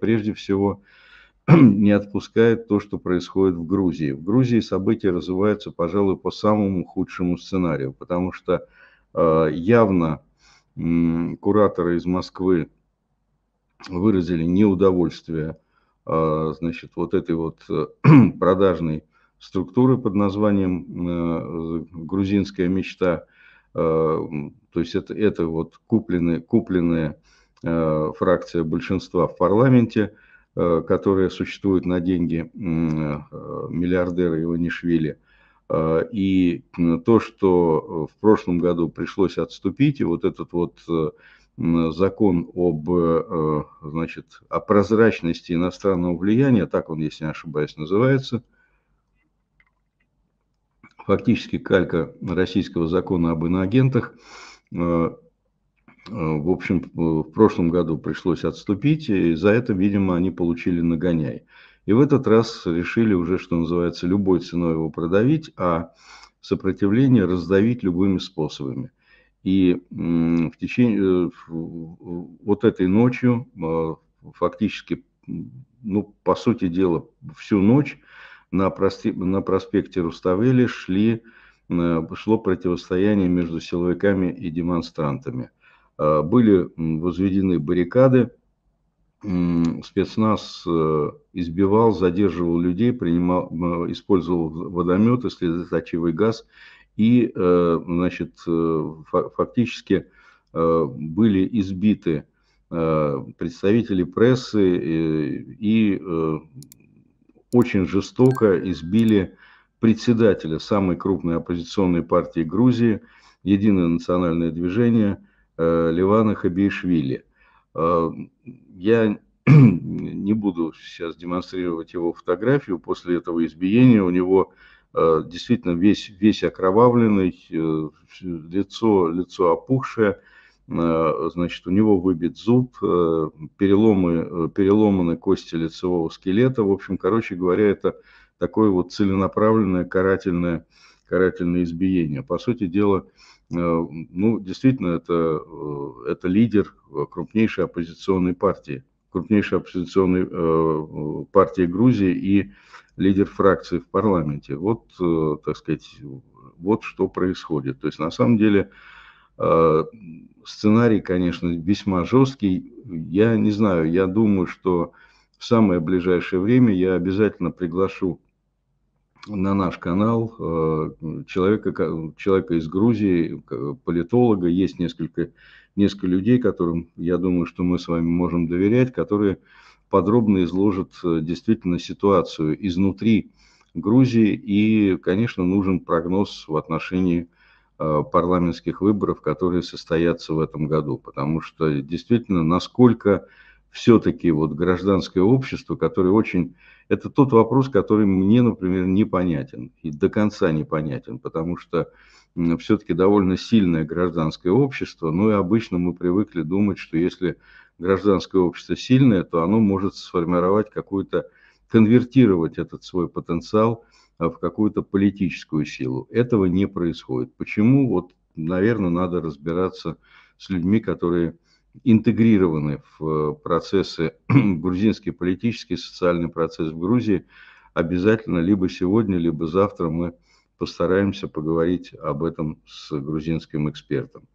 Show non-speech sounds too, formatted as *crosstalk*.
прежде всего *clears throat* не отпускает то, что происходит в Грузии. В Грузии события развиваются, пожалуй, по самому худшему сценарию, потому что э, явно кураторы из Москвы выразили неудовольствие э, значит, вот этой вот э, *clears throat* продажной структуры под названием «Грузинская мечта». То есть это, это вот купленные, купленные Э, фракция большинства в парламенте, э, которая существует на деньги э, миллиардера Иванишвили. И то, что в прошлом году пришлось отступить, и вот этот вот закон об, значит, о прозрачности иностранного влияния, так он, если не ошибаюсь, называется, фактически калька российского закона об иноагентах, в общем, в прошлом году пришлось отступить, и за это, видимо, они получили нагоняй. И в этот раз решили уже, что называется, любой ценой его продавить, а сопротивление раздавить любыми способами. И в течение э, вот этой ночью, э, фактически, ну, по сути дела, всю ночь на, проспе на проспекте Руставели шли, э, шло противостояние между силовиками и демонстрантами – Э, были возведены баррикады, спецназ э, избивал, задерживал людей, принимал, использовал водометы, слезоточивый газ и э, значит, фактически были избиты представители прессы и очень жестоко избили председателя самой крупной оппозиционной партии Грузии, Единое национальное движение – Э, Ливана Хабиишвили. Э, я *clears throat* не буду сейчас демонстрировать его фотографию после этого избиения. У него э, действительно весь, весь окровавленный, лицо, лицо опухшее, значит, у него выбит зуб, переломы, переломаны кости лицевого скелета. В общем, короче говоря, это такое вот целенаправленное карательное карательное избиение. По сути дела, э, ну, действительно, это, э, это лидер э, крупнейшей оппозиционной партии, крупнейшей оппозиционной партии Грузии и лидер фракции в парламенте. Вот, так сказать, вот что происходит. То есть, на самом деле, сценарий, конечно, весьма жесткий. Я не знаю, я думаю, что в самое ближайшее время я обязательно приглашу на наш канал э, человека, человека из Грузии, политолога. Есть несколько, несколько людей, которым, я думаю, что мы с вами можем доверять, которые подробно изложат э, действительно ситуацию изнутри Грузии. И, конечно, нужен прогноз в отношении э, парламентских выборов, которые состоятся в этом году. Потому что действительно, насколько все-таки вот гражданское общество, которое очень это тот вопрос, который мне, например, непонятен и до конца непонятен, потому что все-таки довольно сильное гражданское общество, ну и обычно мы привыкли думать, что если гражданское общество сильное, то оно может сформировать какую-то, конвертировать этот свой потенциал а, в какую-то политическую силу. Этого не происходит. Почему? Вот, наверное, надо разбираться с людьми, которые интегрированы в э, процессы, *clears throat* грузинский политический и социальный процесс в Грузии, обязательно либо сегодня, либо завтра мы постараемся поговорить об этом с грузинским экспертом.